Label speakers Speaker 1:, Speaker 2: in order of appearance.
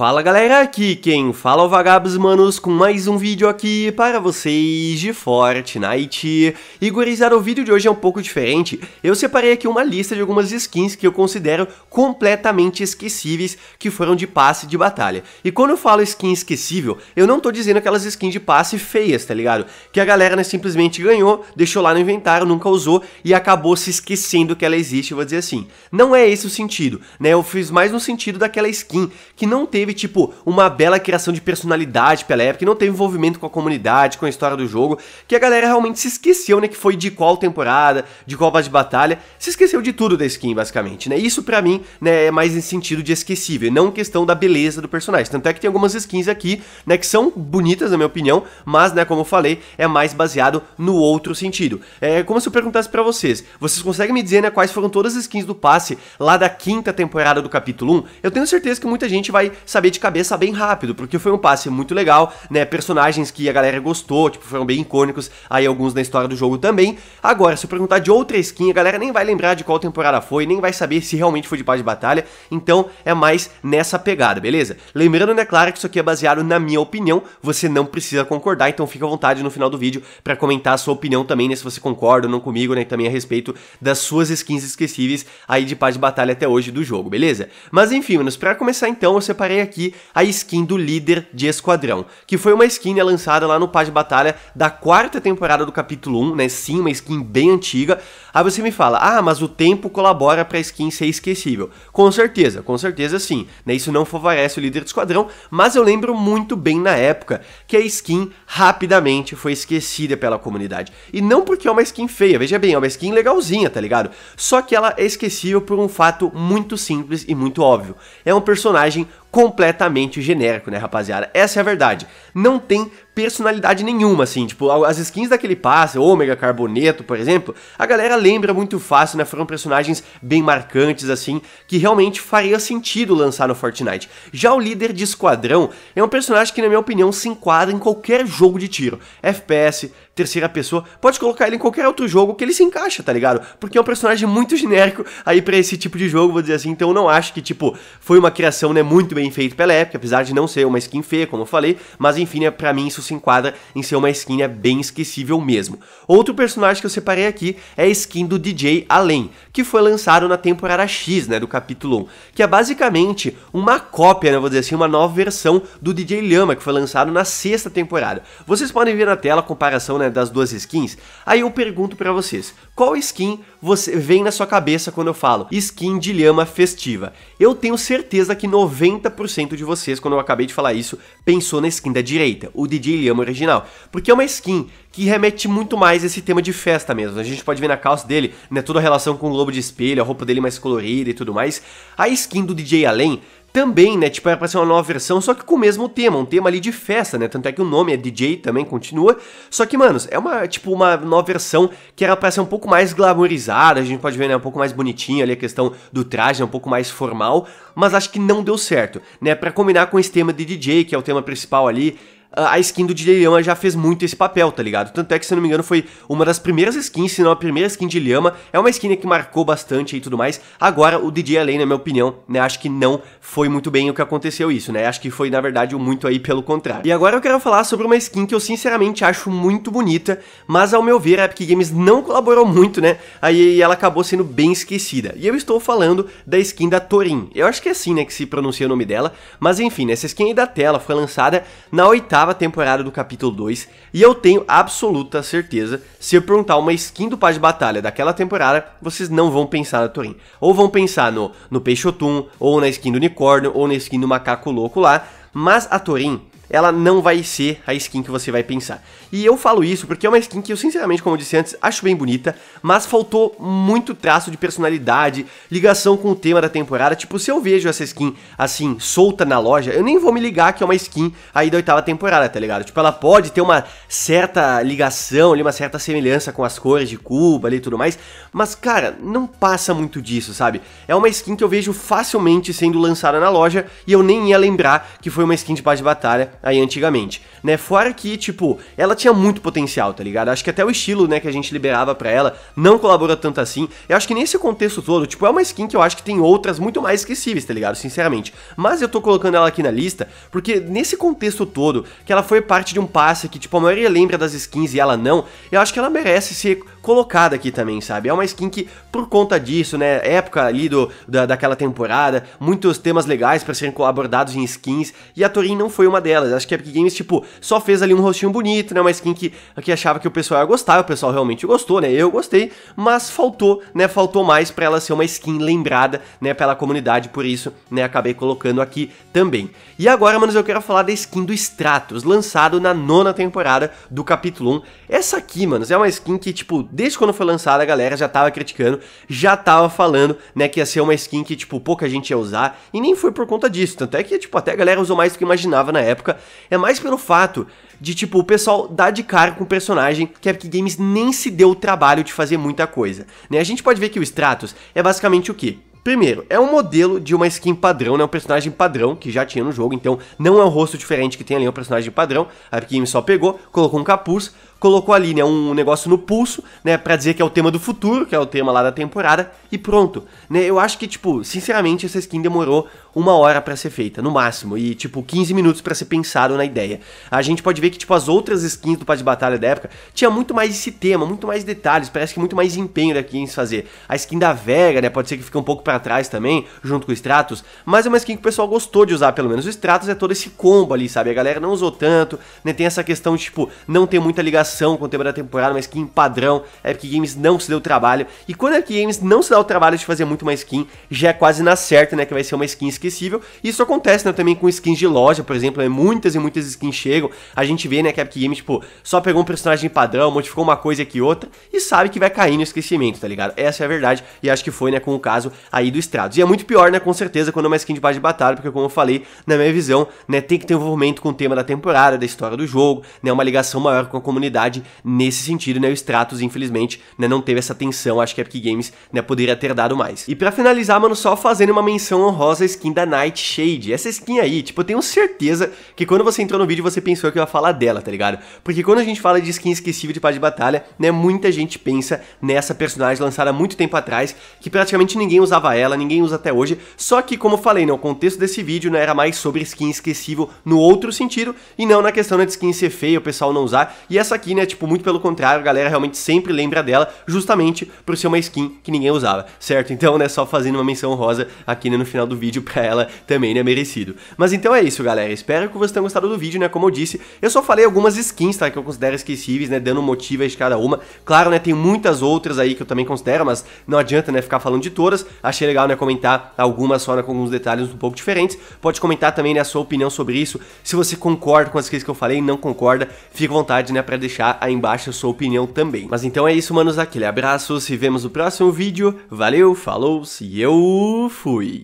Speaker 1: Fala galera, aqui quem fala é o Vagabos Manos com mais um vídeo aqui para vocês de Fortnite. E gurizada, o vídeo de hoje é um pouco diferente. Eu separei aqui uma lista de algumas skins que eu considero completamente esquecíveis que foram de passe de batalha. E quando eu falo skin esquecível, eu não tô dizendo aquelas skins de passe feias, tá ligado? Que a galera né, simplesmente ganhou, deixou lá no inventário, nunca usou e acabou se esquecendo que ela existe, vou dizer assim. Não é esse o sentido, né? Eu fiz mais no sentido daquela skin que não teve teve, tipo, uma bela criação de personalidade pela época, não teve envolvimento com a comunidade, com a história do jogo, que a galera realmente se esqueceu, né, que foi de qual temporada, de qual base de batalha, se esqueceu de tudo da skin, basicamente, né? Isso para mim, né, é mais em sentido de esquecível, não questão da beleza do personagem. Tanto é que tem algumas skins aqui, né, que são bonitas, na minha opinião, mas, né, como eu falei, é mais baseado no outro sentido. É como se eu perguntasse para vocês, vocês conseguem me dizer, né, quais foram todas as skins do passe lá da quinta temporada do capítulo 1? Eu tenho certeza que muita gente vai saber saber de cabeça bem rápido, porque foi um passe muito legal, né? Personagens que a galera gostou, tipo, foram bem icônicos, aí alguns na história do jogo também. Agora, se eu perguntar de outra skin, a galera nem vai lembrar de qual temporada foi, nem vai saber se realmente foi de paz de batalha, então é mais nessa pegada, beleza? Lembrando, né, claro, que isso aqui é baseado na minha opinião, você não precisa concordar, então fica à vontade no final do vídeo para comentar a sua opinião também, né, se você concorda ou não comigo, né, também a respeito das suas skins esquecíveis aí de paz de batalha até hoje do jogo, beleza? Mas enfim, menos para começar então, eu separei aqui a skin do líder de esquadrão, que foi uma skin né, lançada lá no Pá de Batalha da quarta temporada do capítulo 1, né? Sim, uma skin bem antiga. Aí você me fala, ah, mas o tempo colabora pra skin ser esquecível. Com certeza, com certeza sim, né? Isso não favorece o líder de esquadrão, mas eu lembro muito bem na época que a skin rapidamente foi esquecida pela comunidade. E não porque é uma skin feia, veja bem, é uma skin legalzinha, tá ligado? Só que ela é esquecível por um fato muito simples e muito óbvio. É um personagem completamente genérico, né, rapaziada? Essa é a verdade. Não tem personalidade nenhuma, assim. Tipo, as skins daquele passe, Ômega, Carboneto, por exemplo, a galera lembra muito fácil, né? Foram personagens bem marcantes, assim, que realmente faria sentido lançar no Fortnite. Já o líder de esquadrão é um personagem que, na minha opinião, se enquadra em qualquer jogo de tiro. FPS, terceira pessoa, pode colocar ele em qualquer outro jogo que ele se encaixa, tá ligado? Porque é um personagem muito genérico aí para esse tipo de jogo, vou dizer assim, então eu não acho que, tipo, foi uma criação, né, muito bem feita pela época, apesar de não ser uma skin feia, como eu falei, mas enfim, né, pra mim isso se enquadra em ser uma skin é bem esquecível mesmo. Outro personagem que eu separei aqui é a skin do DJ Além, que foi lançado na temporada X, né, do capítulo 1, que é basicamente uma cópia, né, vou dizer assim, uma nova versão do DJ Lama, que foi lançado na sexta temporada. Vocês podem ver na tela a comparação, né, das duas skins. Aí eu pergunto para vocês, qual skin você vem na sua cabeça quando eu falo skin de Lama festiva? Eu tenho certeza que 90% de vocês, quando eu acabei de falar isso, pensou na skin da direita, o DJ amo o original. Porque é uma skin que remete muito mais a esse tema de festa mesmo. A gente pode ver na calça dele, né, toda a relação com o globo de espelho, a roupa dele mais colorida e tudo mais. A skin do DJ além também, né, tipo, era pra ser uma nova versão, só que com o mesmo tema, um tema ali de festa, né, tanto é que o nome é DJ também, continua, só que, manos, é uma, tipo, uma nova versão que era pra ser um pouco mais glamourizada, a gente pode ver, né, um pouco mais bonitinha ali a questão do traje, né, um pouco mais formal, mas acho que não deu certo, né, pra combinar com esse tema de DJ, que é o tema principal ali, a skin do DJ Lhama já fez muito esse papel, tá ligado? Tanto é que, se não me engano, foi uma das primeiras skins, se não a primeira skin de Lhama. É uma skin que marcou bastante e tudo mais. Agora, o DJ Além, na minha opinião, né, acho que não foi muito bem o que aconteceu isso, né? Acho que foi, na verdade, muito aí pelo contrário. E agora eu quero falar sobre uma skin que eu, sinceramente, acho muito bonita, mas, ao meu ver, a Epic Games não colaborou muito, né? Aí ela acabou sendo bem esquecida. E eu estou falando da skin da Torin. Eu acho que é assim, né, que se pronuncia o nome dela. Mas, enfim, né, essa skin aí da tela foi lançada na oitava oitava temporada do capítulo 2, e eu tenho absoluta certeza, se eu perguntar uma skin do Paz de Batalha daquela temporada, vocês não vão pensar na Torin. Ou vão pensar no, no Peixotum, ou na skin do Unicórnio, ou na skin do Macaco Louco lá, mas a Torin ela não vai ser a skin que você vai pensar. E eu falo isso porque é uma skin que eu, sinceramente, como eu disse antes, acho bem bonita, mas faltou muito traço de personalidade, ligação com o tema da temporada. Tipo, se eu vejo essa skin assim, solta na loja, eu nem vou me ligar que é uma skin aí da oitava temporada, tá ligado? Tipo, ela pode ter uma certa ligação ali, uma certa semelhança com as cores de Cuba ali e tudo mais, mas, cara, não passa muito disso, sabe? É uma skin que eu vejo facilmente sendo lançada na loja e eu nem ia lembrar que foi uma skin de paz de batalha aí antigamente, né? Fora que, tipo, ela tinha muito potencial, tá ligado? Acho que até o estilo, né, que a gente liberava pra ela não colabora tanto assim. Eu acho que nesse contexto todo, tipo, é uma skin que eu acho que tem outras muito mais esquecíveis, tá ligado? Sinceramente. Mas eu tô colocando ela aqui na lista porque nesse contexto todo, que ela foi parte de um passe que, tipo, a maioria lembra das skins e ela não, eu acho que ela merece ser colocada aqui também, sabe? É uma skin que, por conta disso, né? Época ali do, da, daquela temporada, muitos temas legais para serem abordados em skins, e a Torin não foi uma delas. Acho que a Epic Games, tipo, só fez ali um rostinho bonito, né? Uma skin que, que achava que o pessoal ia gostar, o pessoal realmente gostou, né? Eu gostei, mas faltou, né? Faltou mais para ela ser uma skin lembrada, né? Pela comunidade, por isso, né? Acabei colocando aqui também. E agora, manos, eu quero falar da skin do Stratos, lançado na nona temporada do capítulo 1. Essa aqui, manos, é uma skin que, tipo, desde quando foi lançada, a galera já tava criticando, já tava falando, né, que ia ser uma skin que, tipo, pouca gente ia usar, e nem foi por conta disso, tanto é que, tipo, até a galera usou mais do que imaginava na época, é mais pelo fato de, tipo, o pessoal dar de cara com o personagem que a Epic Games nem se deu o trabalho de fazer muita coisa, né, a gente pode ver que o Stratos é basicamente o quê? Primeiro, é um modelo de uma skin padrão, né? Um personagem padrão que já tinha no jogo, então não é um rosto diferente que tem ali, é um personagem padrão. A Epic Games só pegou, colocou um capuz, colocou ali né, um negócio no pulso, né, para dizer que é o tema do futuro, que é o tema lá da temporada, e pronto. Né, eu acho que, tipo, sinceramente, essa skin demorou uma hora para ser feita, no máximo, e, tipo, 15 minutos para ser pensado na ideia. A gente pode ver que, tipo, as outras skins do Paz de Batalha da época tinha muito mais esse tema, muito mais detalhes, parece que muito mais empenho daqui em se fazer. A skin da Vega, né, pode ser que fique um pouco para trás também, junto com o Stratos, mas é uma skin que o pessoal gostou de usar, pelo menos. O Stratos é todo esse combo ali, sabe? A galera não usou tanto, né, tem essa questão de, tipo, não ter muita ligação comparação com o tema da temporada, uma skin padrão. A Epic Games não se deu trabalho. E quando a Epic Games não se dá o trabalho de fazer muito mais skin, já é quase na certa, né? Que vai ser uma skin esquecível. E isso acontece né, também com skins de loja, por exemplo. Né, muitas e muitas skins chegam. A gente vê, né, que a Epic Games, tipo, só pegou um personagem padrão, modificou uma coisa aqui outra e sabe que vai cair no esquecimento, tá ligado? Essa é a verdade. E acho que foi, né, com o caso aí do Stratos. E é muito pior, né, com certeza, quando é uma skin de base de batalha, porque como eu falei, na minha visão, né, tem que ter envolvimento com o tema da temporada, da história do jogo, né? Uma ligação maior com a comunidade qualidade nesse sentido, né? O Stratos, infelizmente, né, não teve essa tensão, acho que a Epic Games né, poderia ter dado mais. E para finalizar, mano, só fazendo uma menção honrosa à skin da Nightshade. Essa skin aí, tipo, eu tenho certeza que quando você entrou no vídeo você pensou que eu ia falar dela, tá ligado? Porque quando a gente fala de skin esquecível de pá de batalha, né, muita gente pensa nessa personagem lançada há muito tempo atrás, que praticamente ninguém usava ela, ninguém usa até hoje. Só que, como eu falei, né, o contexto desse vídeo né, era mais sobre skin esquecível no outro sentido, e não na questão né, de skin ser feia, o pessoal não usar. E essa aqui skin é, tipo, muito pelo contrário, a galera realmente sempre lembra dela, justamente por ser uma skin que ninguém usava, certo? Então, né, só fazendo uma menção rosa aqui né, no final do vídeo pra ela também, né, merecido. Mas então é isso, galera, espero que vocês tenham gostado do vídeo, né, como eu disse, eu só falei algumas skins, tá, que eu considero esquecíveis, né, dando motivo a cada uma. Claro, né, tem muitas outras aí que eu também considero, mas não adianta, né, ficar falando de todas. Achei legal, né, comentar algumas só, né, com alguns detalhes um pouco diferentes. Pode comentar também, né, a sua opinião sobre isso, se você concorda com as skins que eu falei, não concorda, fica à vontade, né, pra deixar deixar aí embaixo sua opinião também. Mas então é isso, manos, aquele abraço, se vemos no próximo vídeo, valeu, falou, se eu fui!